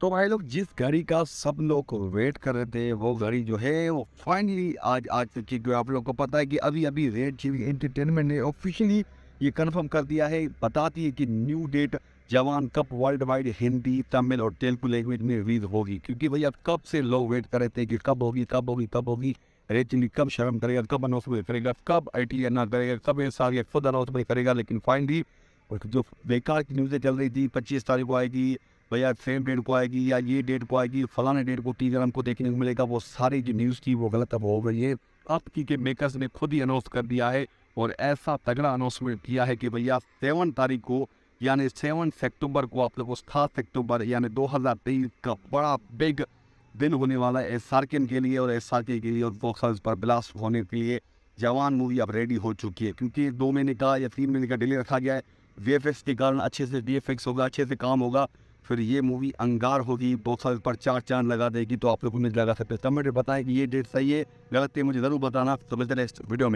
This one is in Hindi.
तो भाई लोग जिस घड़ी का सब लोग वेट कर रहे थे वो घड़ी जो है वो फाइनली आज आज तक की आप लोग को पता है कि अभी अभी रेड चीवी एंटरटेनमेंट ने ऑफिशियली ये कंफर्म कर दिया है बताती है कि न्यू डेट जवान कप वर्ल्ड वाइड हिंदी तमिल और तेलुगु लैंग्वेज में रिलीज होगी क्योंकि भाई अब कब से लोग वेट कर रहे थे कि कब होगी कब होगी कब होगी रेड चिली कब शर्म करेगा कब अनाउंसमेंट करेगा कब आई टी एन करेगा कब एस आर खुद अनाउंसमेंट करेगा लेकिन फाइनली जो बेकार की न्यूज़ें चल रही थी पच्चीस तारीख को आएगी भैया सेम डेट को आएगी या ये डेट को आएगी फलाने डेट को टीजर हमको देखने को मिलेगा वो सारी जो न्यूज़ थी वो गलत अब हो गई है अब की के मेकर्स ने खुद ही अनाउंस कर दिया है और ऐसा तगड़ा अनाउंसमेंट किया है कि भैया सेवन तारीख को यानी सेवन सेक्टूबर को आप लोगों उस सात सेक्टूबर यानी तेईस का बड़ा बिग दिन होने वाला है एस आर के लिए और एस आर के लिए और बॉक्स ऑफिस पर ब्लास्ट होने के लिए जवान मूवी अब रेडी हो चुकी है क्योंकि दो महीने का या तीन महीने का डिले रखा गया है वी के कारण अच्छे से डी होगा अच्छे से काम होगा फिर ये मूवी अंगार होगी बॉक्स ऑफिस पर चार चांद लगा देगी तो आप लोग उम्मीद लगा सकते हैं कमेंट बताएं कि ये डेट सही है गलत है मुझे ज़रूर बताना तो मिलते नेक्स्ट वीडियो में